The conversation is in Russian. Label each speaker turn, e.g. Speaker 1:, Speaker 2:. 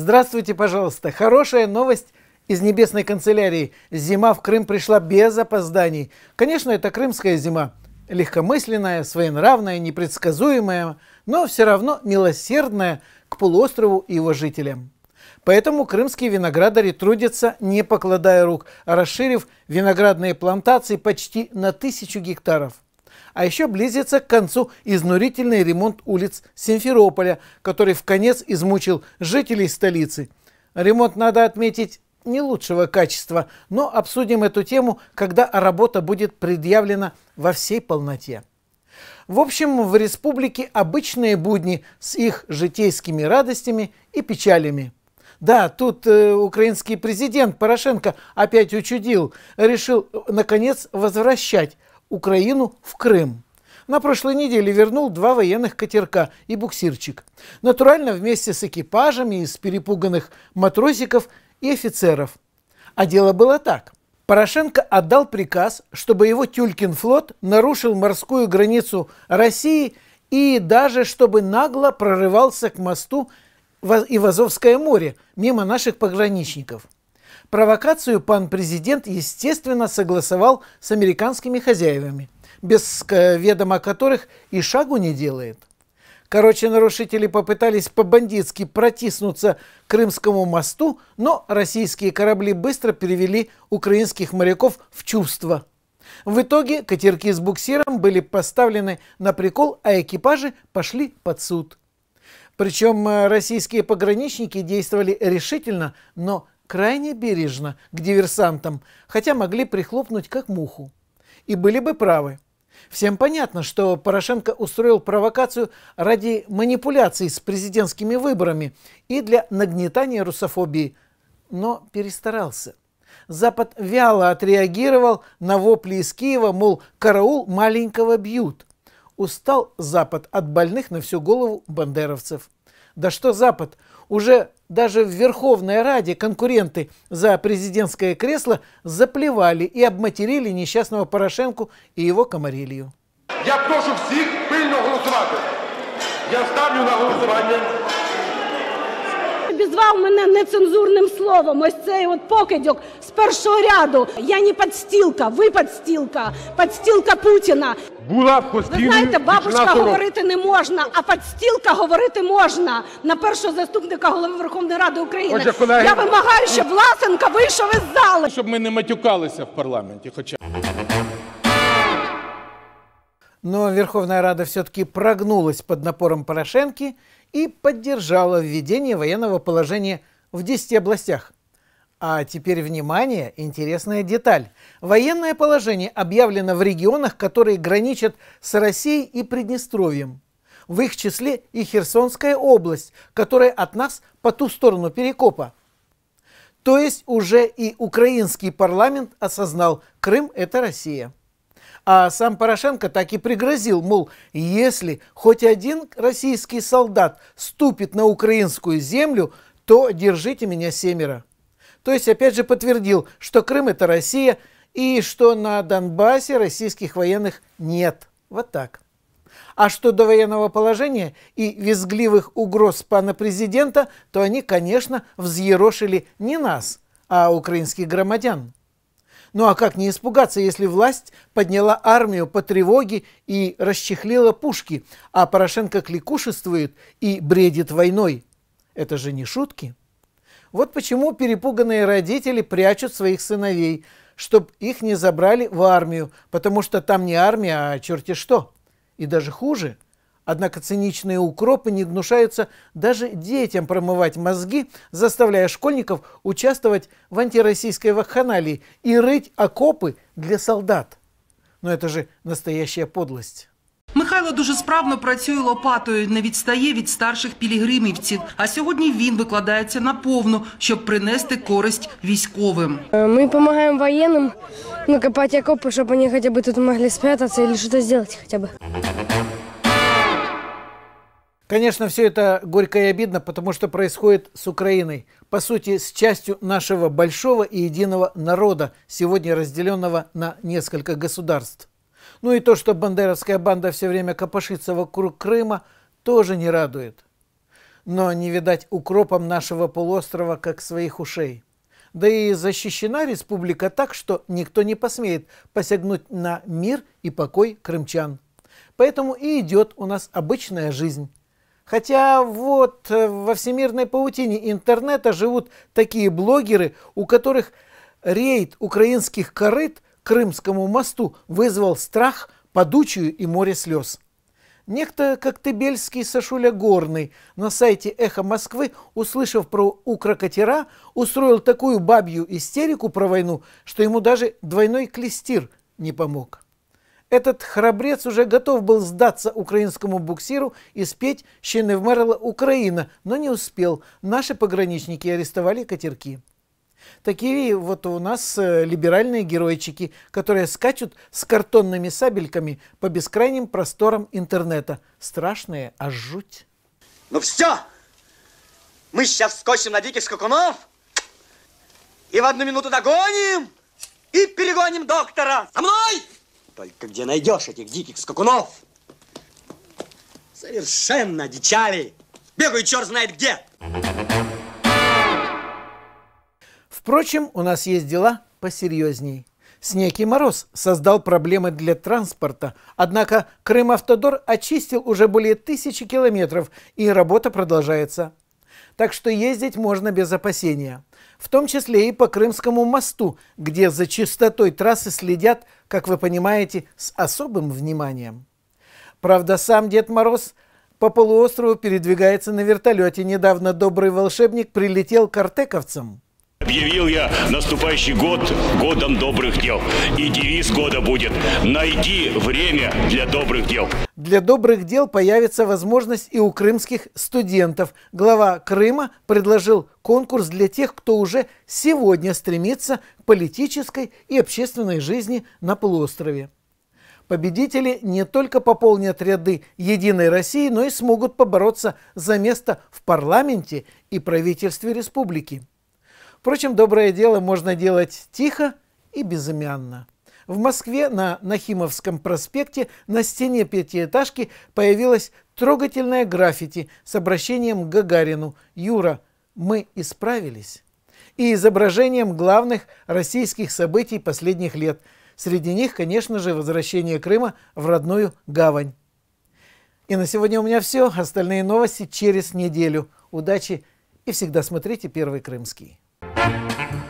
Speaker 1: Здравствуйте, пожалуйста. Хорошая новость из небесной канцелярии. Зима в Крым пришла без опозданий. Конечно, это крымская зима. Легкомысленная, своенравная, непредсказуемая, но все равно милосердная к полуострову и его жителям. Поэтому крымские виноградари трудятся, не покладая рук, расширив виноградные плантации почти на тысячу гектаров – а еще близится к концу изнурительный ремонт улиц Симферополя, который в конец измучил жителей столицы. Ремонт, надо отметить, не лучшего качества, но обсудим эту тему, когда работа будет предъявлена во всей полноте. В общем, в республике обычные будни с их житейскими радостями и печалями. Да, тут э, украинский президент Порошенко опять учудил, решил э, наконец возвращать Украину в Крым. На прошлой неделе вернул два военных катерка и буксирчик. Натурально вместе с экипажами из перепуганных матросиков и офицеров. А дело было так. Порошенко отдал приказ, чтобы его Тюлькин флот нарушил морскую границу России и даже чтобы нагло прорывался к мосту и в Азовское море мимо наших пограничников – Провокацию пан президент, естественно, согласовал с американскими хозяевами, без э, ведома которых и шагу не делает. Короче, нарушители попытались по-бандитски протиснуться к Крымскому мосту, но российские корабли быстро перевели украинских моряков в чувство. В итоге катерки с буксиром были поставлены на прикол, а экипажи пошли под суд. Причем э, российские пограничники действовали решительно, но крайне бережно к диверсантам, хотя могли прихлопнуть как муху. И были бы правы. Всем понятно, что Порошенко устроил провокацию ради манипуляций с президентскими выборами и для нагнетания русофобии, но перестарался. Запад вяло отреагировал на вопли из Киева, мол, караул маленького бьют. Устал Запад от больных на всю голову бандеровцев. Да что Запад? Уже даже в Верховной Раде конкуренты за президентское кресло заплевали и обматерили несчастного Порошенку и его комарилью. Я прошу всех пильно голосувати. Я ставлю на голосування обізвав мене нецензурним словом. Ось цей от покидьок з першого ряду. Я не подстілка, ви подстілка, подстілка Путіна. Була постійною Ви знаєте, бабушка говорити не можна, а подстілка говорити можна на першого заступника голови Верховної Ради України. Отже, колеги, Я вимагаю, щоб Власенка вийшов із зали. Щоб ми не матюкалися в парламенті. хоча. Ну, Верховна Рада все-таки прогнулась під напором Порошенки – и поддержала введение военного положения в 10 областях. А теперь внимание, интересная деталь. Военное положение объявлено в регионах, которые граничат с Россией и Приднестровьем. В их числе и Херсонская область, которая от нас по ту сторону Перекопа. То есть уже и украинский парламент осознал, Крым – это Россия. А сам Порошенко так и пригрозил, мол, если хоть один российский солдат ступит на украинскую землю, то держите меня семеро. То есть опять же подтвердил, что Крым это Россия и что на Донбассе российских военных нет. Вот так. А что до военного положения и визгливых угроз пана президента, то они, конечно, взъерошили не нас, а украинских громадян. Ну а как не испугаться, если власть подняла армию по тревоге и расчехлила пушки, а Порошенко кликушествует и бредит войной? Это же не шутки. Вот почему перепуганные родители прячут своих сыновей, чтобы их не забрали в армию, потому что там не армия, а черти что. И даже хуже – Однако циничные укропы не гнушаются даже детям промывать мозги, заставляя школьников участвовать в антироссийской вакханалии и рыть окопы для солдат. Но это же настоящая подлость. Михайло дуже справно працює лопатою, не відстає від старших пілігримівців. А сьогодні він викладається наповну, щоб принести користь військовим. Ми допомагаємо воєнним накопати окопи, щоб вони хоча б тут могли спрятатися або щось зробити хоча б. Конечно, все это горько и обидно, потому что происходит с Украиной, по сути, с частью нашего большого и единого народа, сегодня разделенного на несколько государств. Ну и то, что бандеровская банда все время копошится вокруг Крыма, тоже не радует. Но не видать укропом нашего полуострова, как своих ушей. Да и защищена республика так, что никто не посмеет посягнуть на мир и покой крымчан. Поэтому и идет у нас обычная жизнь Хотя вот э, во всемирной паутине интернета живут такие блогеры, у которых рейд украинских корыт Крымскому мосту вызвал страх, подучию и море слез. Некто Коктебельский Сашуля Горный на сайте «Эхо Москвы», услышав про укрокатера, устроил такую бабью истерику про войну, что ему даже двойной клестир не помог. Этот храбрец уже готов был сдаться украинскому буксиру и спеть «Щеневмерла Украина», но не успел. Наши пограничники арестовали катерки. Такие вот у нас э, либеральные геройчики, которые скачут с картонными сабельками по бескрайним просторам интернета. Страшные, аж жуть. Ну все, мы сейчас скочим на диких скакунов и в одну минуту догоним и перегоним доктора. Со мной! Только где найдешь этих диких скакунов? Совершенно дичали. Бегают черт знает где. Впрочем, у нас есть дела посерьезней. Снег и мороз создал проблемы для транспорта, однако Крымавтодор очистил уже более тысячи километров, и работа продолжается так что ездить можно без опасения. В том числе и по Крымскому мосту, где за чистотой трассы следят, как вы понимаете, с особым вниманием. Правда, сам Дед Мороз по полуострову передвигается на вертолете. Недавно добрый волшебник прилетел к артековцам – объявил я наступающий год годом добрых дел. И девиз года будет «Найди время для добрых дел». Для добрых дел появится возможность и у крымских студентов. Глава Крыма предложил конкурс для тех, кто уже сегодня стремится к политической и общественной жизни на полуострове. Победители не только пополнят ряды «Единой России», но и смогут побороться за место в парламенте и правительстве республики. Впрочем, доброе дело можно делать тихо и безымянно. В Москве на Нахимовском проспекте на стене пятиэтажки появилось трогательное граффити с обращением к Гагарину «Юра, мы исправились» и изображением главных российских событий последних лет. Среди них, конечно же, возвращение Крыма в родную гавань. И на сегодня у меня все. Остальные новости через неделю. Удачи и всегда смотрите «Первый крымский». Thank you.